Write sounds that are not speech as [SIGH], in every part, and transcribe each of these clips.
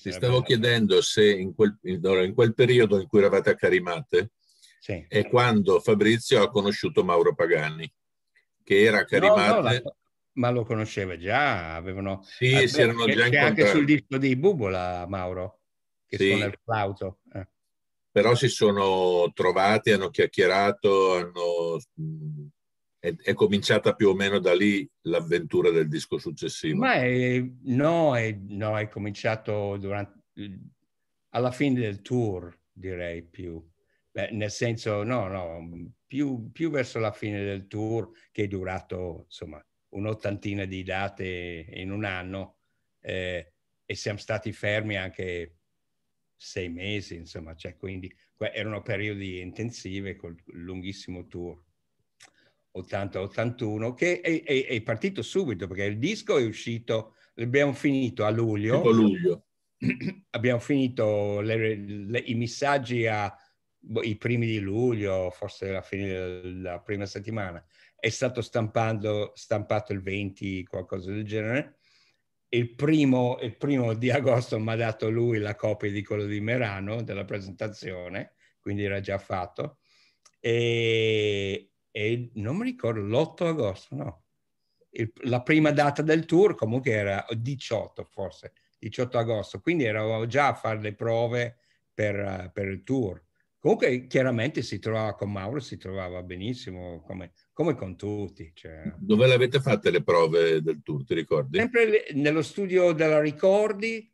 Ti stavo chiedendo se in quel, in quel, periodo in cui eravate a Carimate sì. è quando Fabrizio ha conosciuto Mauro Pagani, che era a Carimate... No, no, la... Ma lo conosceva già, avevano... Sì, avevano... Eh, si erano già incontrati. anche sul disco di Bubola, Mauro, che sì. suona il flauto. Eh. Però si sono trovati, hanno chiacchierato, hanno mm, è, è, cominciata più o meno da lì l'avventura del disco successivo. Ma è, no, è, no, è cominciato durante, alla fine del tour, direi più. Beh, nel senso, no, no, più, più, verso la fine del tour che è durato, insomma, un'ottantina di date in un anno eh, e siamo stati fermi anche sei mesi, insomma, cioè, quindi erano periodi intensivi col lunghissimo tour. 80-81, che è, è, è, partito subito perché il disco è uscito, abbiamo finito a luglio. Tipo luglio. [CLEARS THROAT] Abbiamo finito le, le, i messaggi a, boh, i primi di luglio, forse alla fine della prima settimana. È stato stampato il 20, qualcosa del genere. Il primo, il primo di agosto mi ha dato lui la copia di quello di Merano, della presentazione, quindi era già fatto. E, e non mi ricordo, l'8 agosto, no, il, la prima data del tour comunque era 18 forse, 18 agosto, quindi eravamo già a fare le prove per, uh, per il tour. Comunque chiaramente si trovava con Mauro, si trovava benissimo come, come con tutti. Cioè. Dove l'avete avete fatte le prove del tour, ti ricordi? Sempre le, nello studio della Ricordi,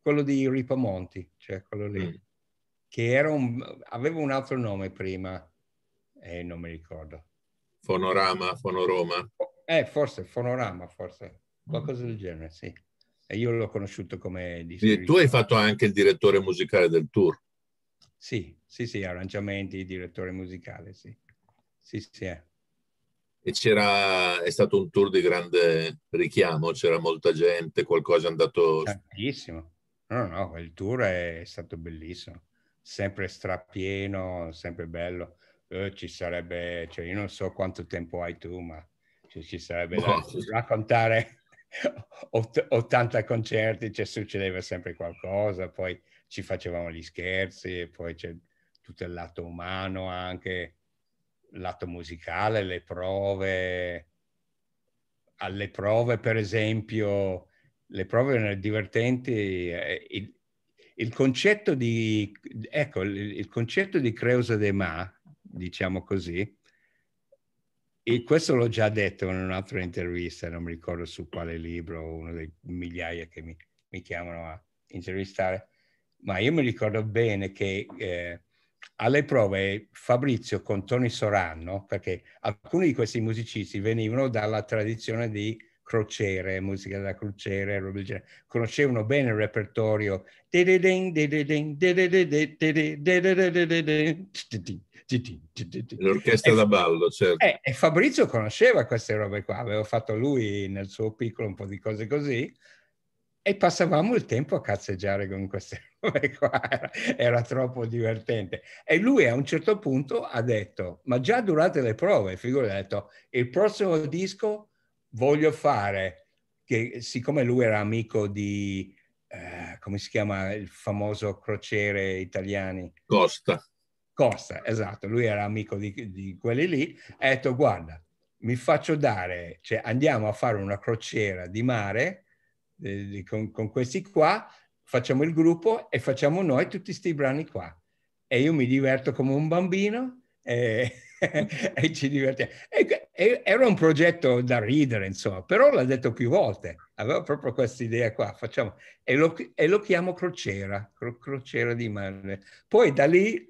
quello di Ripamonti, cioè quello lì, mm. che era un, aveva un altro nome prima, eh, non mi ricordo. Fonorama, Fonoroma. Eh, forse, Fonorama, forse, mm. qualcosa del genere, sì. E io l'ho conosciuto come... Quindi tu hai fatto anche il direttore musicale del tour. Sì, sì, sì, arrangiamenti, direttore musicale, sì. Sì, sì. Eh. E c'era, è stato un tour di grande richiamo, c'era molta gente, qualcosa è andato... Tantissimo. No, no, il tour è stato bellissimo, sempre strapieno, sempre bello. Eh, ci sarebbe, cioè io non so quanto tempo hai tu, ma cioè, ci sarebbe oh. da raccontare 80 [LAUGHS] concerti, cioè, succedeva sempre qualcosa, poi ci facevamo gli scherzi e poi c'è tutto il lato umano anche, lato musicale, le prove. Alle prove, per esempio, le prove erano divertenti. Eh, il, il concetto di, ecco, il, il concetto di Creusa de Ma diciamo così. E questo l'ho già detto in un'altra intervista, non mi ricordo su quale libro, uno dei migliaia che mi, mi chiamano a intervistare, ma io mi ricordo bene che eh, alle prove Fabrizio con Tony Soranno, perché alcuni di questi musicisti venivano dalla tradizione di crociere, musica da crociere, conoscevano bene il repertorio. L'orchestra da ballo, certo. E, eh, e Fabrizio conosceva queste robe qua, aveva fatto lui nel suo piccolo un po' di cose così e passavamo il tempo a cazzeggiare con queste [LAUGHS] robe qua, era, era troppo divertente. E lui a un certo punto ha detto, ma già durante le prove, figurati, ha detto, il prossimo disco voglio fare, che siccome lui era amico di... Uh, come si chiama il famoso crociere italiani? Costa. Costa, esatto, lui era amico di, di quelli lì, ha detto guarda, mi faccio dare, cioè andiamo a fare una crociera di mare eh, con, con, questi qua, facciamo il gruppo e facciamo noi tutti questi brani qua. E io mi diverto come un bambino e, [LAUGHS] e ci divertiamo. E, e, era un progetto da ridere, insomma, però l'ha detto più volte, aveva proprio questa idea qua, facciamo, e lo, e lo chiamo crociera, cro, crociera di mare. Poi da lì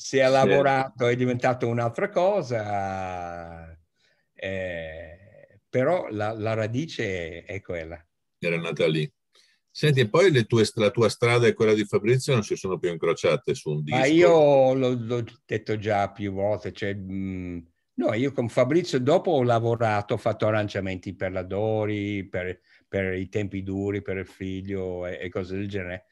si è lavorato, è diventato un'altra cosa, eh, però la, la, radice è quella. Era nata lì. Senti, poi le tue, la tua strada e quella di Fabrizio non si sono più incrociate su un disco? Ma io l'ho, l'ho detto già più volte, cioè, mh, mm, no, io con Fabrizio dopo ho lavorato, ho fatto arrangiamenti per la Dori, per, per i tempi duri, per il figlio e, e cose del genere,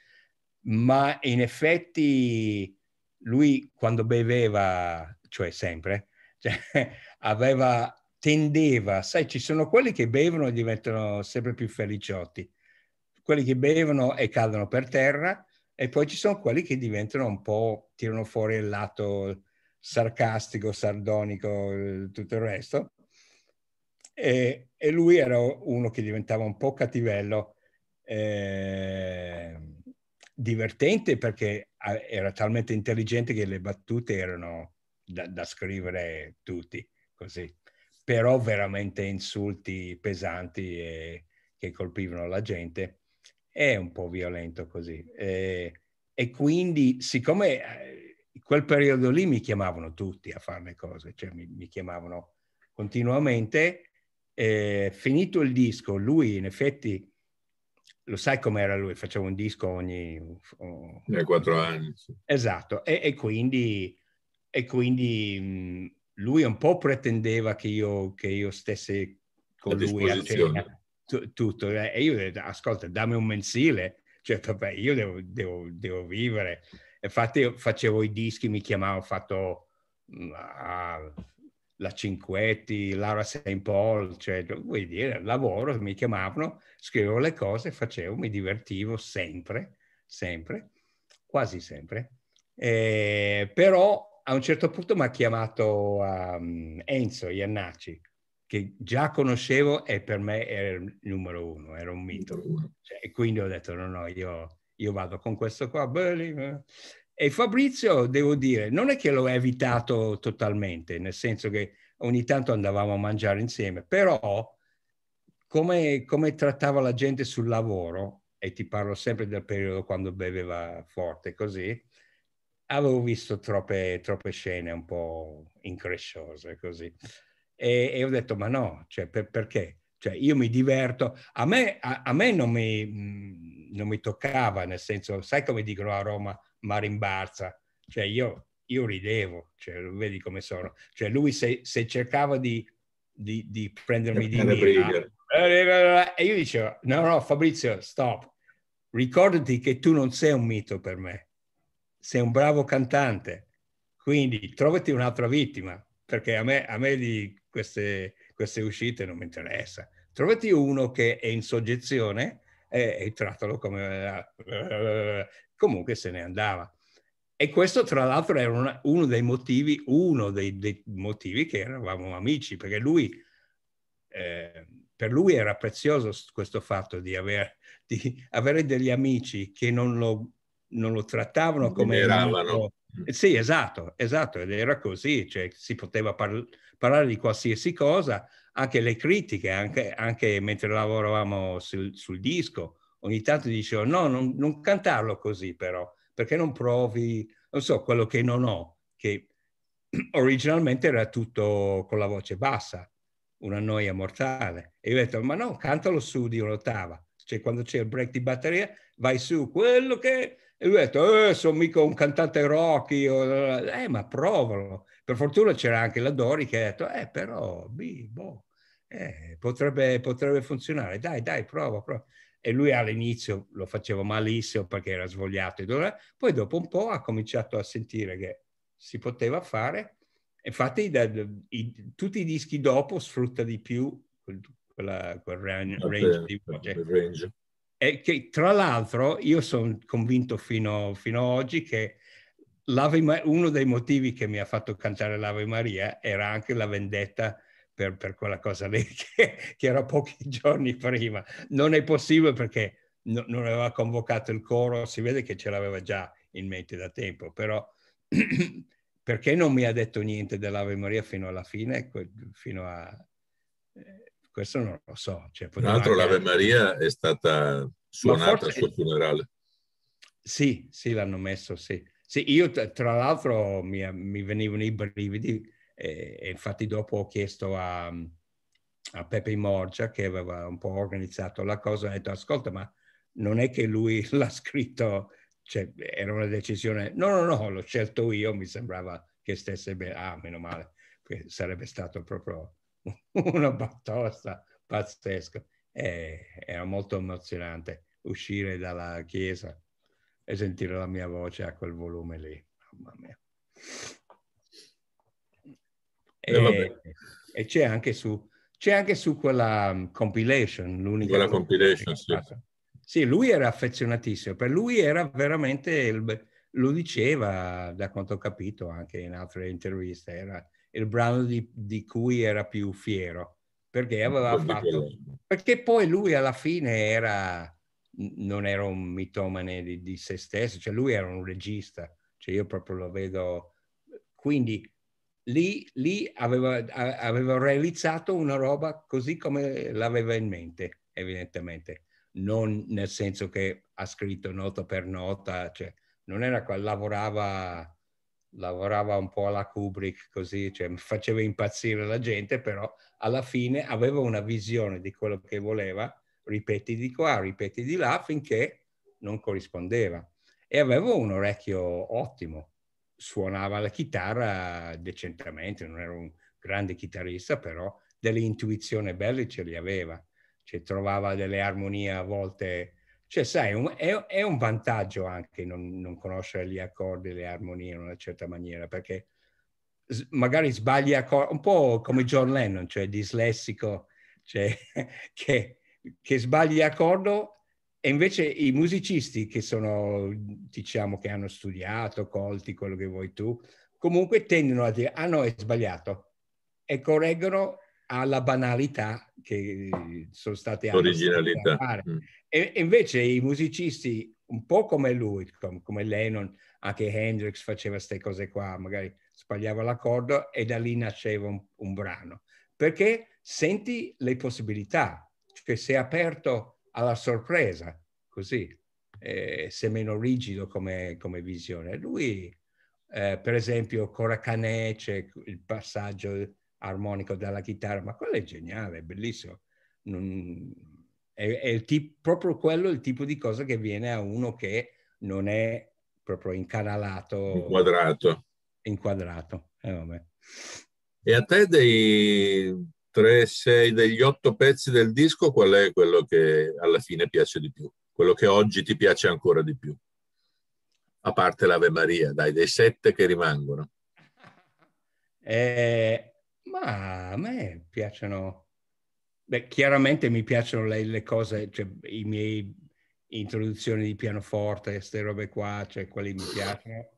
ma in effetti lui quando beveva, cioè sempre, [LAUGHS] cioè, aveva, tendeva, sai, ci sono quelli che bevono e diventano sempre più feliciotti, quelli che bevono e cadono per terra e poi ci sono quelli che diventano un po', tirano fuori il lato sarcastico, sardonico, eh, tutto il resto. E, e lui era uno che diventava un po' cattivello. Eh, divertente perché ah, era talmente intelligente che le battute erano da, da scrivere tutti così, però veramente insulti pesanti e, che colpivano la gente è un po' violento così. E, e, quindi, siccome eh, quel periodo lì mi chiamavano tutti a fare le cose, cioè mi, mi chiamavano continuamente, eh, finito il disco, lui in effetti lo sai com'era lui, faceva un disco ogni... Oh, quattro anni. Sì. Esatto, e, e, quindi, e quindi lui un po' pretendeva che io, che io stesse con lui a cena, t- tutto. Eh, e io ho detto, ascolta, dammi un mensile, cioè, vabbè, io devo, devo, devo vivere. Infatti facevo i dischi, mi chiamavo, ho fatto... Uh, la Cinquetti, Lara St. Paul, cioè, vuol dire, lavoro, mi chiamavano, scrivevo le cose, facevo, mi divertivo sempre, sempre, quasi sempre. Eh, però a un certo punto mi ha chiamato um, Enzo Iannacci, che già conoscevo e per me era il numero uno, era un mito. Cioè, e quindi ho detto no, no, io, io vado con questo qua, belli, e Fabrizio, devo dire, non è che l'ho evitato totalmente, nel senso che ogni tanto andavamo a mangiare insieme, però come, come trattava la gente sul lavoro, e ti parlo sempre del periodo quando beveva forte così, avevo visto troppe, troppe scene un po' incresciose così. E, e ho detto, ma no, cioè, per, perché? Cioè, io mi diverto, a me, a, a me non, mi, mm, non mi toccava, nel senso, sai come dicono a Roma, ma rimbalza. Cioè io, io ridevo, cioè, vedi come sono. Cioè lui se, se cercava di, di, di prendermi di mira, e io dicevo, no, no, Fabrizio, stop. Ricordati che tu non sei un mito per me, sei un bravo cantante, quindi trovati un'altra vittima, perché a me, a me di queste, queste uscite non mi interessa. Trovati uno che è in soggezione e, eh, e trattalo come... Eh, comunque se ne andava. E questo tra l'altro era una, uno dei motivi, uno dei, dei, motivi che eravamo amici, perché lui, eh, per lui era prezioso questo fatto di, aver, di avere degli amici che non lo, non lo trattavano come... Erano, eh, sì, esatto, esatto, ed era così, cioè si poteva par- parlare di qualsiasi cosa, anche le critiche, anche, anche mentre lavoravamo sul, sul disco, ogni tanto dicevo no, non, non cantarlo così però, perché non provi, non so, quello che non ho, che [CLEARS THROAT] originalmente era tutto con la voce bassa, una noia mortale. E io ho detto, ma no, cantalo su di un'ottava. Cioè, quando c'è il break di batteria, vai su quello che... E lui ha detto, eh, sono mica un cantante rock, io... Eh, ma provalo. Per fortuna c'era anche la Dori che ha detto, eh, però, bì, boh, eh, potrebbe, potrebbe funzionare. Dai, dai, prova, prova e lui all'inizio lo faceva malissimo perché era svogliato, poi dopo un po' ha cominciato a sentire che si poteva fare. Infatti da, i, tutti i dischi dopo sfrutta di più quel, quella, quel range, ah, range di voce. E che, tra l'altro io sono convinto fino, fino, ad oggi che uno dei motivi che mi ha fatto cantare l'Ave Maria era anche la vendetta per, per quella cosa lì [LAUGHS] che, che, era pochi giorni prima. Non è possibile perché no, non aveva convocato il coro, si vede che ce l'aveva già in mente da tempo, però [CLEARS THROAT] perché non mi ha detto niente dell'Ave Maria fino alla fine, fino a... Eh, questo non lo so. Cioè, Tra l'altro anche... l'Ave Maria è stata suonata forse... al suo funerale. Sì, sì, l'hanno messo, sì. sì io tra l'altro mi, mi venivano i brividi e, e infatti dopo ho chiesto a, a Pepe Morgia, che aveva un po' organizzato la cosa, ho detto, ascolta, ma non è che lui [LAUGHS] l'ha scritto, cioè era una decisione, no, no, no, l'ho scelto io, mi sembrava che stesse bene, ah, meno male, sarebbe stato proprio [LAUGHS] una battosta pazzesca. E, era molto emozionante uscire dalla chiesa e sentire la mia voce a quel volume lì, mamma mia. Eh, e, e c'è, anche su, c'è, anche su, quella mm, compilation, l'unica... Quella compilation, sì. sì. lui era affezionatissimo, per lui era veramente, il, lo diceva da quanto ho capito anche in altre interviste, era il brano di, di cui era più fiero, perché aveva fatto... Perché poi lui alla fine era non era un mitomane di, di, se stesso, cioè lui era un regista, cioè io proprio lo vedo. Quindi lì, lì aveva, aveva, realizzato una roba così come l'aveva in mente, evidentemente, non nel senso che ha scritto nota per nota, cioè, non era qua, lavorava, lavorava un po' alla Kubrick così, cioè, faceva impazzire la gente, però alla fine aveva una visione di quello che voleva, ripeti di qua, ripeti di là, finché non corrispondeva. E avevo un orecchio ottimo, suonava la chitarra decentemente, non era un grande chitarrista, però delle intuizioni belle ce le aveva, cioè trovava delle armonie a volte, cioè sai, un, è, è, un vantaggio anche non, non, conoscere gli accordi, le armonie in una certa maniera, perché magari sbagli accordi, un po' come John Lennon, cioè dislessico, cioè [LAUGHS] che, che sbagli accordo e invece i musicisti che sono, diciamo, che hanno studiato, colti, quello che vuoi tu, comunque tendono a dire, ah no, è sbagliato, e correggono alla banalità che sono state originalità. Mm. E, e invece i musicisti, un po' come lui, come, come Lennon, anche Hendrix faceva queste cose qua, magari sbagliava l'accordo e da lì nasceva un, un brano. Perché senti le possibilità, cioè sei aperto alla sorpresa, così, eh, se meno rigido come, come visione. Lui, eh, per esempio, Coracane, c'è il passaggio armonico dalla chitarra, ma quello è geniale, è bellissimo. Non, è, è tipo, proprio quello il tipo di cosa che viene a uno che non è proprio incanalato. Inquadrato. Inquadrato. Eh, e a te dei, tre, sei degli otto pezzi del disco, qual è quello che alla fine piace di più? Quello che oggi ti piace ancora di più? A parte l'Ave Maria, dai, dei sette che rimangono. Eh, ma a me piacciono, beh, chiaramente mi piacciono le, le cose, cioè i miei introduzioni di pianoforte, queste robe qua, cioè quelli mi piacciono.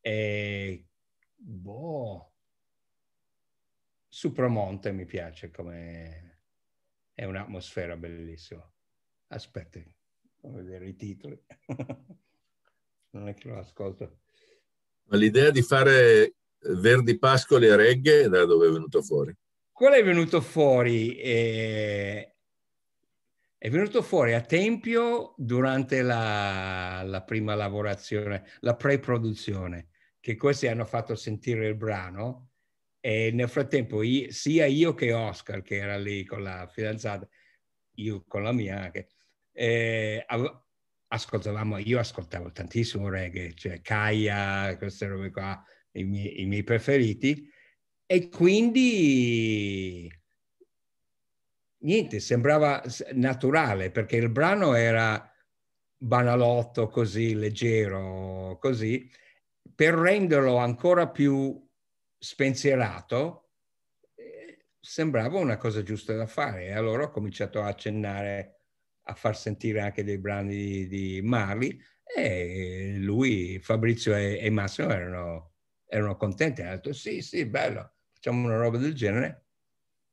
E boh, Supramonte mi piace come è un'atmosfera bellissima. Aspetta, devo vedere i titoli. [LAUGHS] non è che lo ascolto. Ma l'idea di fare eh, Verdi Pascoli a Reggae da dove è venuto fuori? Quello è venuto fuori, eh, è venuto fuori a Tempio durante la, la prima lavorazione, la pre-produzione, che questi hanno fatto sentire il brano e nel frattempo io, sia io che Oscar, che era lì con la fidanzata, io con la mia anche, eh, ascoltavamo, io ascoltavo tantissimo reggae, cioè Kaya, queste robe qua, i miei, i miei preferiti, e quindi niente, sembrava naturale perché il brano era banalotto, così leggero, così, per renderlo ancora più spensierato, eh, sembrava una cosa giusta da fare e allora ho cominciato a accennare, a far sentire anche dei brani di, di Marley e lui, Fabrizio e, e Massimo erano, erano, contenti, hanno detto sì, sì, bello, facciamo una roba del genere.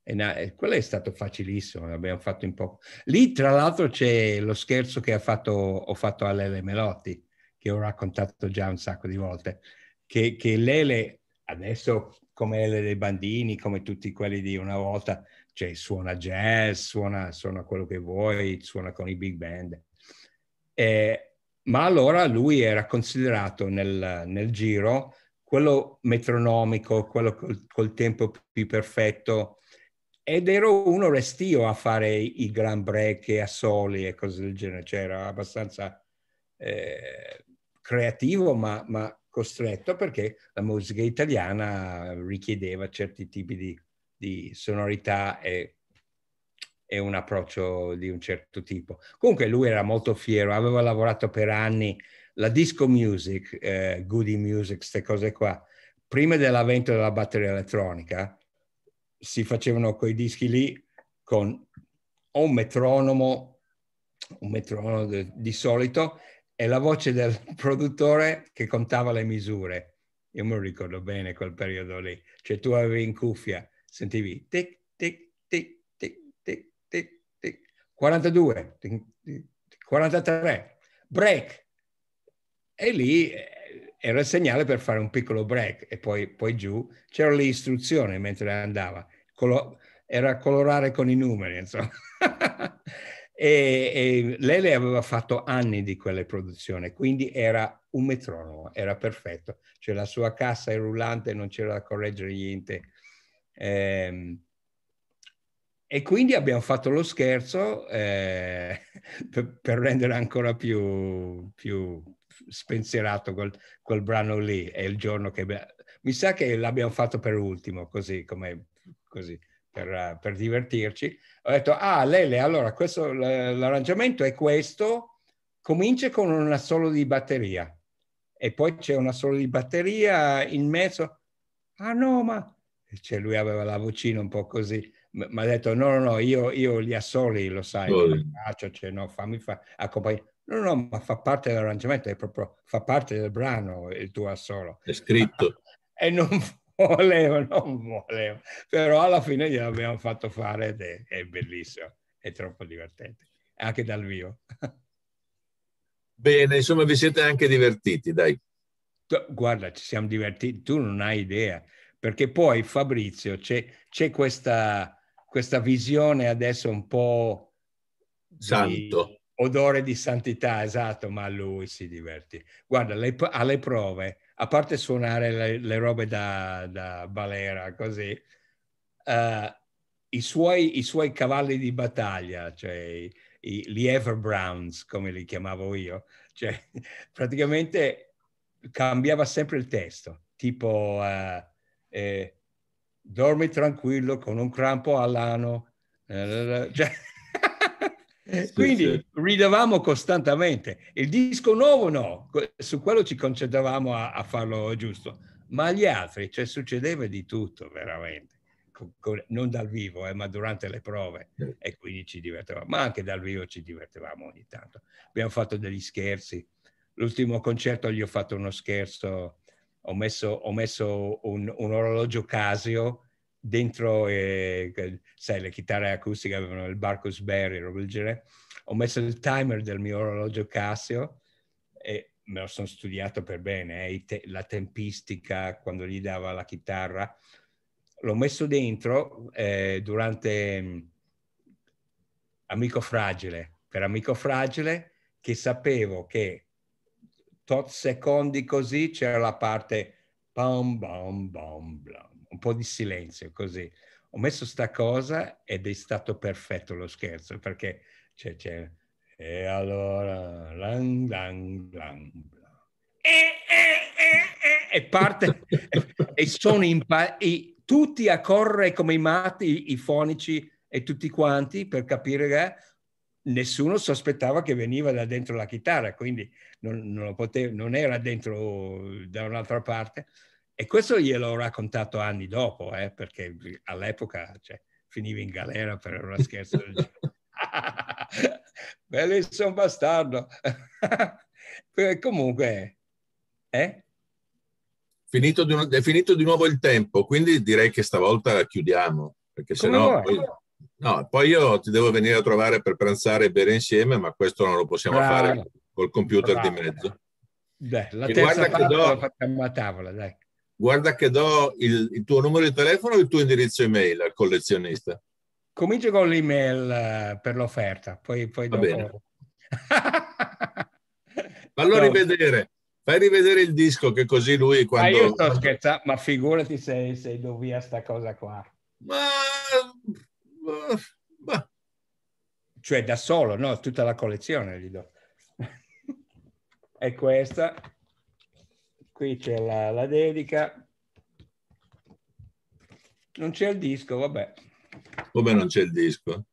E, na, e quello è stato facilissimo, l'abbiamo fatto in poco. Lì tra l'altro c'è lo scherzo che fatto, ho fatto a Lele Melotti, che ho raccontato già un sacco di volte, che, che Lele adesso come dei bandini, come tutti quelli di una volta, cioè suona jazz, suona, suona quello che vuoi, suona con i big band. E, eh, ma allora lui era considerato nel, nel giro quello metronomico, quello col, col, tempo più perfetto. Ed ero uno restio a fare i grand break a soli e cose del genere, cioè era abbastanza eh, creativo, ma, ma costretto perché la musica italiana richiedeva certi tipi di, di sonorità e, e, un approccio di un certo tipo. Comunque lui era molto fiero, aveva lavorato per anni la disco music, eh, goody music, queste cose qua. Prima dell'avvento della batteria elettronica si facevano quei dischi lì con un metronomo, un metronomo di, di solito è la voce del produttore che contava le misure. Io me lo ricordo bene quel periodo lì. Cioè tu avevi in cuffia, sentivi tic, tic, tic, tic, tic, tic, tic. 42, tic, tic, 43, break. E lì eh, era il segnale per fare un piccolo break e poi, poi giù c'era l'istruzione mentre andava. Colo- era colorare con i numeri, insomma. [LAUGHS] E, e, lei aveva fatto anni di quelle produzioni, quindi era un metronomo, era perfetto. Cioè la sua cassa e rullante, non c'era da correggere niente. E, ehm, e quindi abbiamo fatto lo scherzo eh, [LAUGHS] per, per, rendere ancora più, più spensierato quel, quel, brano lì. È il giorno che... Mi sa che l'abbiamo fatto per ultimo, così come... Così per, per divertirci, ho detto, ah Lele, allora questo, l'arrangiamento è questo, comincia con un assolo di batteria e poi c'è un assolo di batteria in mezzo. Ah no, ma cioè, lui aveva la vocina un po' così mi ha detto no, no, no, io, io gli assoli, lo sai, faccio, cioè, no, fammi fa, accompagnare. No, no, ma fa parte dell'arrangiamento, è proprio, fa parte del brano il tuo assolo. È scritto. [LAUGHS] e non, volevo, non volevo, però alla fine gliel'abbiamo fatto fare ed è, è bellissimo, è troppo divertente, anche dal vivo. Bene, insomma vi siete anche divertiti, dai. Guarda, ci siamo divertiti, tu non hai idea, perché poi Fabrizio c'è, c'è questa, questa visione adesso un po'... Santo. Di odore di santità, esatto, ma lui si diverte. Guarda, alle, alle prove a parte suonare le, le robe da, da, balera, così, uh, i, suoi, i, suoi, cavalli di battaglia, cioè i, gli Browns, come li chiamavo io, cioè, [LAUGHS] praticamente cambiava sempre il testo, tipo uh, eh, dormi tranquillo con un crampo all'ano, eh, cioè, eh, quindi sì. ridavamo costantemente. Il disco nuovo no, su quello ci concentravamo a, a farlo giusto, ma gli altri cioè, succedeva di tutto veramente. Non dal vivo, eh, ma durante le prove e quindi ci divertevamo, ma anche dal vivo ci divertevamo ogni tanto. Abbiamo fatto degli scherzi. L'ultimo concerto gli ho fatto uno scherzo, ho messo, ho messo un, un orologio Casio dentro e, sai, le chitarre acustiche avevano il Barcus Berry, roba del genere. Ho messo il timer del mio orologio Casio e me lo sono studiato per bene, eh, te- la tempistica quando gli dava la chitarra. L'ho messo dentro eh, durante mm, Amico Fragile, per Amico Fragile, che sapevo che tot secondi così c'era la parte bom bom bam bam un po' di silenzio così. Ho messo sta cosa ed è stato perfetto lo scherzo perché c'è, c'è e allora lang, lang, lang, e, e, e, e, parte [LAUGHS] e sono in pa- e tutti a correre come i matti, i, fonici e tutti quanti per capire che nessuno sospettava che veniva da dentro la chitarra, quindi non, non, potevo, non era dentro da un'altra parte. E questo gliel'ho raccontato anni dopo, eh, perché all'epoca cioè, finiva in galera per uno scherzo del genere. [LAUGHS] Bellissimo bastardo. [LAUGHS] Comunque, eh? Finito di, è finito di nuovo il tempo, quindi direi che stavolta chiudiamo, perché se no... Poi, no, poi io ti devo venire a trovare per pranzare e bere insieme, ma questo non lo possiamo Bravo. fare col computer Bravo. di mezzo. Dai, la e terza parte che do... la facciamo a tavola, dai guarda che do il, il tuo numero di telefono e il tuo indirizzo email al collezionista. Comincio con l'email eh, per l'offerta, poi, poi Va dopo... bene. [LAUGHS] Fallo no. rivedere, fai rivedere il disco che così lui quando... Ma io sto scherzando, ma figurati se, se do via sta cosa qua. Ma... ma... ma... Cioè da solo, no? Tutta la collezione gli do. [LAUGHS] È questa qui c'è la, la dedica. Non c'è il disco, vabbè. Come non c'è il disco?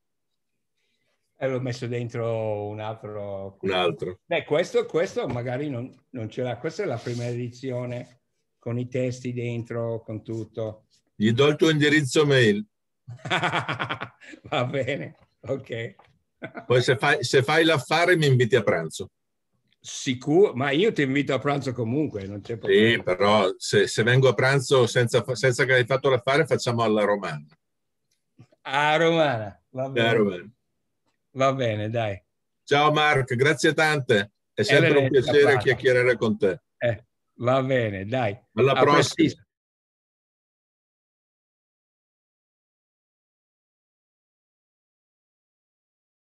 E eh, l'ho messo dentro un altro. Un altro. Beh, questo, questo magari non, non ce l'ha. Questa è la prima edizione con i testi dentro, con tutto. Gli do il tuo indirizzo mail. [LAUGHS] Va bene, ok. Poi se fai, se fai l'affare mi inviti a pranzo. Sicuro, ma io ti invito a pranzo comunque, non c'è problema. Sì, però se, se vengo a pranzo senza, senza che hai fatto l'affare, facciamo alla romana. A romana, va bene. Romana. Va bene, dai. Ciao Mark, grazie tante. È sempre Elena un piacere chiacchierare con te. Eh, va bene, dai. Alla a prossima. Prestissimo.